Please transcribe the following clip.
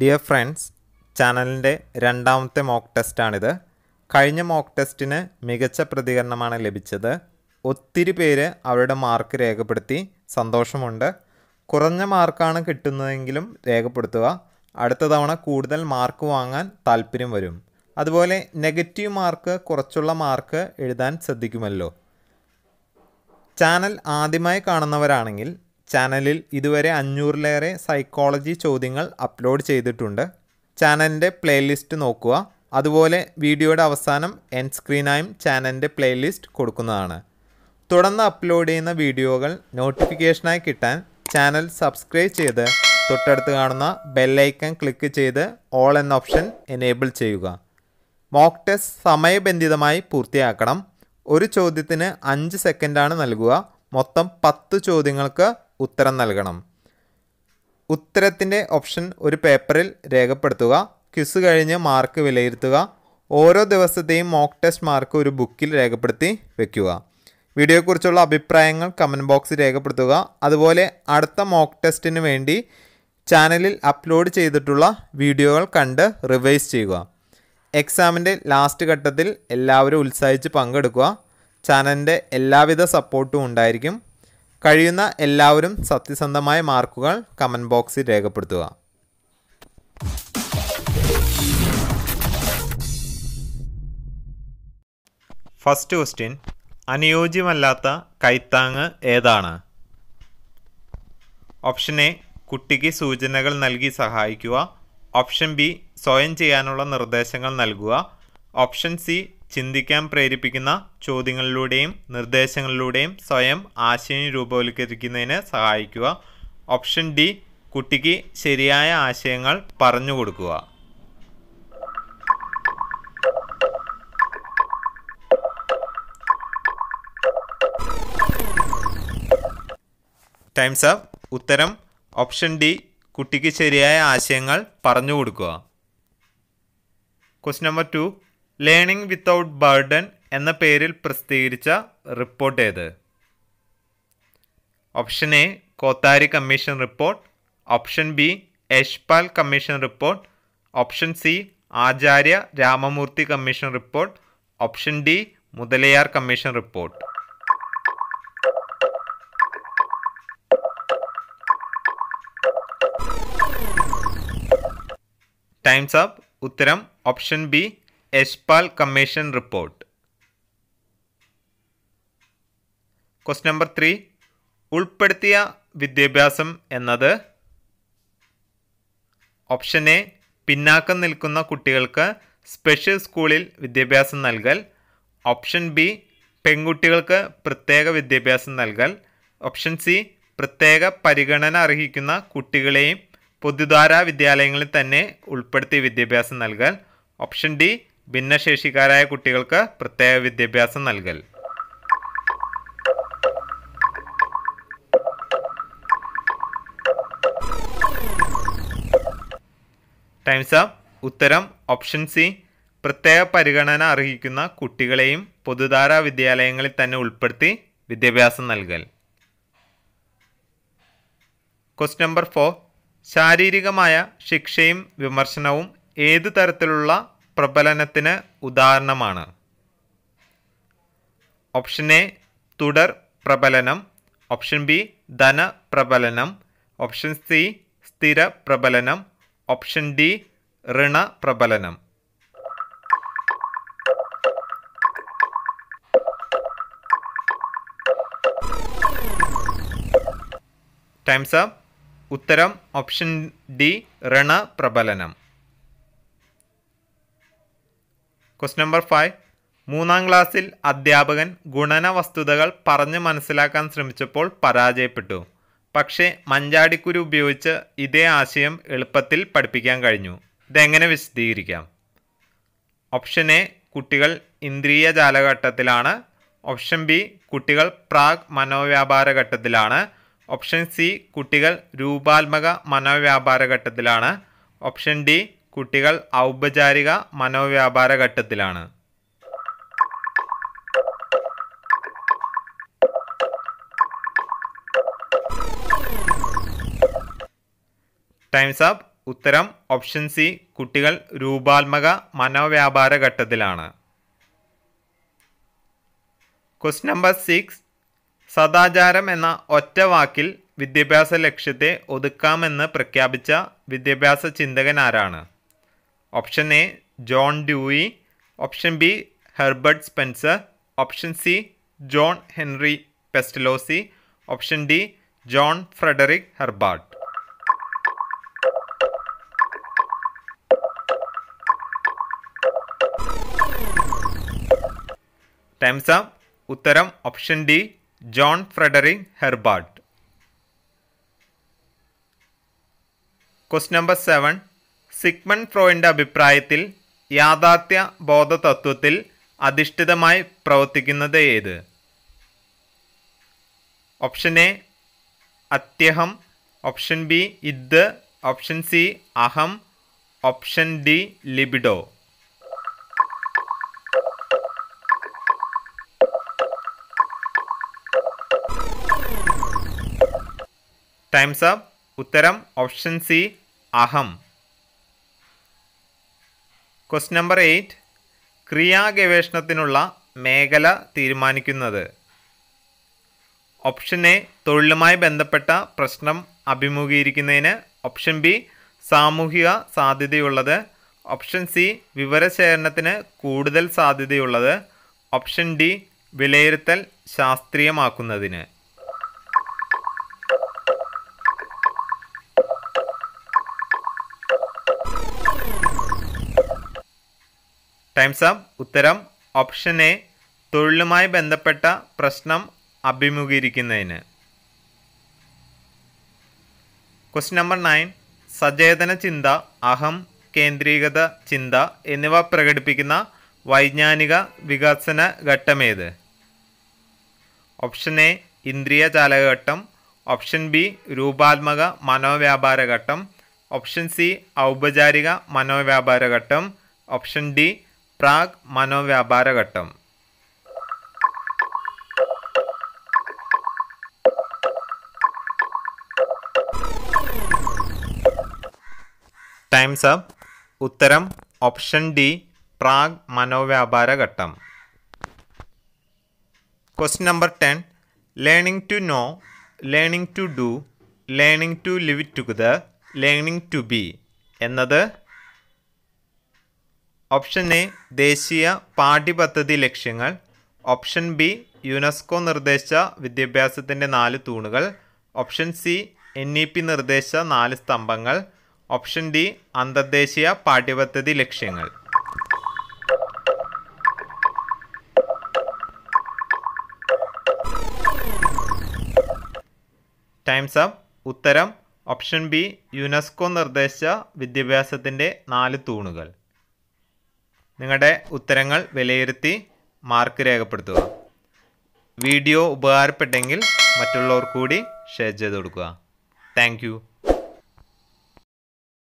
dear friends ചാനലിൻ്റെ രണ്ടാമത്തെ mock ടെസ്റ്റാണിത് കഴിഞ്ഞ മോക്ക് ടെസ്റ്റിന് മികച്ച പ്രതികരണമാണ് ലഭിച്ചത് ഒത്തിരി പേര് അവരുടെ മാർക്ക് രേഖപ്പെടുത്തി സന്തോഷമുണ്ട് കുറഞ്ഞ മാർക്കാണ് കിട്ടുന്നതെങ്കിലും രേഖപ്പെടുത്തുക അടുത്ത തവണ കൂടുതൽ മാർക്ക് വാങ്ങാൻ താല്പര്യം വരും അതുപോലെ നെഗറ്റീവ് മാർക്ക് കുറച്ചുള്ള മാർക്ക് എഴുതാൻ ശ്രദ്ധിക്കുമല്ലോ ചാനൽ ആദ്യമായി കാണുന്നവരാണെങ്കിൽ ചാനലിൽ ഇതുവരെ അഞ്ഞൂറിലേറെ സൈക്കോളജി ചോദ്യങ്ങൾ അപ്ലോഡ് ചെയ്തിട്ടുണ്ട് ചാനലിൻ്റെ പ്ലേലിസ്റ്റ് നോക്കുക അതുപോലെ വീഡിയോയുടെ അവസാനം എൻ സ്ക്രീനായും ചാനലിൻ്റെ പ്ലേലിസ്റ്റ് കൊടുക്കുന്നതാണ് തുടർന്ന് അപ്ലോഡ് ചെയ്യുന്ന വീഡിയോകൾ നോട്ടിഫിക്കേഷനായി കിട്ടാൻ ചാനൽ സബ്സ്ക്രൈബ് ചെയ്ത് തൊട്ടടുത്ത് കാണുന്ന ബെല്ലൈക്കൺ ക്ലിക്ക് ചെയ്ത് ഓൾ എന്ന ഓപ്ഷൻ എനേബിൾ ചെയ്യുക മോക്ക് ടെസ്റ്റ് സമയബന്ധിതമായി പൂർത്തിയാക്കണം ഒരു ചോദ്യത്തിന് അഞ്ച് സെക്കൻഡാണ് നൽകുക മൊത്തം പത്ത് ചോദ്യങ്ങൾക്ക് ഉത്തരം നൽകണം ഉത്തരത്തിൻ്റെ ഓപ്ഷൻ ഒരു പേപ്പറിൽ രേഖപ്പെടുത്തുക ക്വിസ് കഴിഞ്ഞ് മാർക്ക് വിലയിരുത്തുക ഓരോ ദിവസത്തെയും മോക്ക് ടെസ്റ്റ് മാർക്ക് ഒരു ബുക്കിൽ രേഖപ്പെടുത്തി വെക്കുക വീഡിയോയെക്കുറിച്ചുള്ള അഭിപ്രായങ്ങൾ കമൻറ്റ് ബോക്സിൽ രേഖപ്പെടുത്തുക അതുപോലെ അടുത്ത മോക്ക് ടെസ്റ്റിന് വേണ്ടി ചാനലിൽ അപ്ലോഡ് ചെയ്തിട്ടുള്ള വീഡിയോകൾ കണ്ട് റിവൈസ് ചെയ്യുക എക്സാമിൻ്റെ ലാസ്റ്റ് ഘട്ടത്തിൽ എല്ലാവരും ഉത്സാഹിച്ച് പങ്കെടുക്കുക ചാനലിൻ്റെ എല്ലാവിധ സപ്പോർട്ടും ഉണ്ടായിരിക്കും കഴിയുന്ന എല്ലാവരും സത്യസന്ധമായ മാർക്കുകൾ കമൻറ്റ് ബോക്സിൽ രേഖപ്പെടുത്തുക ഫസ്റ്റ് ക്വസ്റ്റ്യൻ അനുയോജ്യമല്ലാത്ത കൈത്താങ് ഏതാണ് ഓപ്ഷൻ എ കുട്ടിക്ക് സൂചനകൾ നൽകി സഹായിക്കുക ഓപ്ഷൻ ബി സ്വയം ചെയ്യാനുള്ള നിർദ്ദേശങ്ങൾ നൽകുക ഓപ്ഷൻ സി ചിന്തിക്കാൻ പ്രേരിപ്പിക്കുന്ന ചോദ്യങ്ങളിലൂടെയും നിർദ്ദേശങ്ങളിലൂടെയും സ്വയം ആശയം രൂപവൽക്കരിക്കുന്നതിന് സഹായിക്കുക ഓപ്ഷൻ ഡി കുട്ടിക്ക് ശരിയായ ആശയങ്ങൾ പറഞ്ഞു കൊടുക്കുക ടൈംസ് അപ്പ് ഉത്തരം ഓപ്ഷൻ ഡി കുട്ടിക്ക് ശരിയായ ആശയങ്ങൾ പറഞ്ഞു കൊടുക്കുക quest number two learning without burden എന്ന പേരിൽ പ്രസിദ്ധീകരിച്ച റിപ്പോർട്ട് ഏത് option A Kothari commission report option B Yashpal commission report option C Acharya Ramamurthi commission report option D Mudaliar commission report times up ഉത്തരം option B Yashpal commission report quest number three ഉൾപ്പെടുത്തിയ വിദ്യാഭ്യാസം എന്നത് option A പിന്നാക്കം നിൽക്കുന്ന കുട്ടികൾക്ക് സ്പെഷ്യൽ സ്കൂളിൽ വിദ്യാഭ്യാസം നൽകൽ ഓപ്ഷൻ ബി പെൺകുട്ടികൾക്ക് പ്രത്യേക വിദ്യാഭ്യാസം നൽകൽ ഓപ്ഷൻ സി പ്രത്യേക പരിഗണന അർഹിക്കുന്ന കുട്ടികളെയും പൊതുധാരാ വിദ്യാലയങ്ങളിൽ തന്നെ ഉൾപ്പെടുത്തി വിദ്യാഭ്യാസം നൽകൽ ഓപ്ഷൻ ഡി ഭിന്നശേഷിക്കാരായ കുട്ടികൾക്ക് പ്രത്യേക വിദ്യാഭ്യാസം നൽകൽ ടൈംസ് അപ്പ് ഉത്തരം ഓപ്ഷൻ സി പ്രത്യേക പരിഗണന അർഹിക്കുന്ന കുട്ടികളെയും പൊതുധാരാ വിദ്യാലയങ്ങളിൽ തന്നെ ഉൾപ്പെടുത്തി വിദ്യാഭ്യാസം നൽകൽ ക്വസ്റ്റ് നമ്പർ ഫോർ ശാരീരികമായ ശിക്ഷയും വിമർശനവും ഏതു തരത്തിലുള്ള പ്രബലനത്തിന് ഉദാഹരണമാണ് ഓപ്ഷൻ എ തുടർ പ്രബലനം ഓപ്ഷൻ ബി ധന പ്രബലനം ഓപ്ഷൻ സി സ്ഥിര പ്രബലനം ഓപ്ഷൻ ഡി ഋണ പ്രബലനം ടൈംസ് അപ്പ് ഉത്തരം ഓപ്ഷൻ ഡി ഋണ പ്രബലനം ക്വസ്റ്റ് നമ്പർ ഫൈവ് മൂന്നാം ക്ലാസ്സിൽ അധ്യാപകൻ ഗുണന വസ്തുതകൾ പറഞ്ഞ് മനസ്സിലാക്കാൻ ശ്രമിച്ചപ്പോൾ പരാജയപ്പെട്ടു പക്ഷേ മഞ്ചാടിക്കുരു ഉപയോഗിച്ച് ഇതേ ആശയം എളുപ്പത്തിൽ പഠിപ്പിക്കാൻ കഴിഞ്ഞു ഇതെങ്ങനെ വിശദീകരിക്കാം ഓപ്ഷൻ എ കുട്ടികൾ ഇന്ദ്രിയ ജാലഘട്ടത്തിലാണ് ഓപ്ഷൻ ബി കുട്ടികൾ പ്രാഗ് മനോവ്യാപാര ഘട്ടത്തിലാണ് ഓപ്ഷൻ സി കുട്ടികൾ രൂപാത്മക മനോവ്യാപാര ഘട്ടത്തിലാണ് ഓപ്ഷൻ ഡി കുട്ടികൾ ഔപചാരിക മനോവ്യാപാര ഘട്ടത്തിലാണ് ടൈംസ് അപ്പ് ഉത്തരം ഓപ്ഷൻ സി കുട്ടികൾ രൂപാത്മക മനോവ്യാപാര ഘട്ടത്തിലാണ് ക്വസ്റ്റ് നമ്പർ സിക്സ് സദാചാരം എന്ന ഒറ്റ വാക്കിൽ വിദ്യാഭ്യാസ ലക്ഷ്യത്തെ ഒതുക്കാമെന്ന് പ്രഖ്യാപിച്ച വിദ്യാഭ്യാസ ചിന്തകൻ ആരാണ് option A John Dewey option B Herbert Spencer option C John Henry Pestalozzi option D John Friedrich Herbart times up उत्तरम option D John Friedrich Herbart question number seven Sigmund ഫ്രോയിൻ്റെ അഭിപ്രായത്തിൽ യാഥാർത്ഥ്യ ബോധതത്വത്തിൽ അധിഷ്ഠിതമായി പ്രവർത്തിക്കുന്നത് ഏത് ഓപ്ഷൻ എ അത്യഹം option B id option C അഹം option D libido times up ഉത്തരം ഓപ്ഷൻ സി അഹം ക്വസ്റ്റ് നമ്പർ എയ്റ്റ് ഗവേഷണത്തിനുള്ള മേഖല തീരുമാനിക്കുന്നത് ഓപ്ഷൻ എ തൊഴിലുമായി ബന്ധപ്പെട്ട പ്രശ്നം അഭിമുഖീകരിക്കുന്നതിന് ഓപ്ഷൻ ബി സാമൂഹിക സാധ്യതയുള്ളത് ഓപ്ഷൻ സി വിവരശേഖരണത്തിന് കൂടുതൽ സാധ്യതയുള്ളത് ഓപ്ഷൻ ഡി വിലയിരുത്തൽ ശാസ്ത്രീയമാക്കുന്നതിന് ടൈംസ് അപ്പ് ഉത്തരം ഓപ്ഷൻ എ തൊഴിലുമായി ബന്ധപ്പെട്ട പ്രശ്നം അഭിമുഖീകരിക്കുന്നതിന് ക്വസ്റ്റ്യൻ നമ്പർ നയൻ സചേതന ചിന്ത അഹം കേന്ദ്രീകൃത ചിന്ത എന്നിവ പ്രകടിപ്പിക്കുന്ന വൈജ്ഞാനിക വികസന ഘട്ടമേത് ഓപ്ഷൻ എ ഇന്ദ്രിയ ചാലകഘട്ടം ഓപ്ഷൻ ബി രൂപാത്മക മനോവ്യാപാര ഘട്ടം ഓപ്ഷൻ സി ഔപചാരിക മനോവ്യാപാര ഘട്ടം ഓപ്ഷൻ ഡി പ്രാഗ് മനോവ്യാപാര ഘട്ടം ടൈംസ് അപ്പ് ഉത്തരം ഓപ്ഷൻ ഡി പ്രാഗ് മനോവ്യാപാര ഘട്ടം question number ten learning to know learning to do learning to live together learning to be എന്നത് ഓപ്ഷൻ എ ദേശീയ പാഠ്യപദ്ധതി ലക്ഷ്യങ്ങൾ ഓപ്ഷൻ ബി യുനെസ്കോ നിർദ്ദേശ വിദ്യാഭ്യാസത്തിൻ്റെ നാല് തൂണുകൾ option C N E P നിർദ്ദേശ നാല് സ്തംഭങ്ങൾ ഓപ്ഷൻ ഡി അന്തർദേശീയ പാഠ്യപദ്ധതി ലക്ഷ്യങ്ങൾ ടൈംസ് അപ്പ് ഉത്തരം ഓപ്ഷൻ ബി യുനെസ്കോ നിർദ്ദേശ വിദ്യാഭ്യാസത്തിൻ്റെ നാല് തൂണുകൾ നിങ്ങളുടെ ഉത്തരങ്ങൾ വിലയിരുത്തി മാർക്ക് രേഖപ്പെടുത്തുക വീഡിയോ ഉപകാരപ്പെട്ടെങ്കിൽ മറ്റുള്ളവർ കൂടി ഷെയർ ചെയ്ത് കൊടുക്കുക താങ്ക്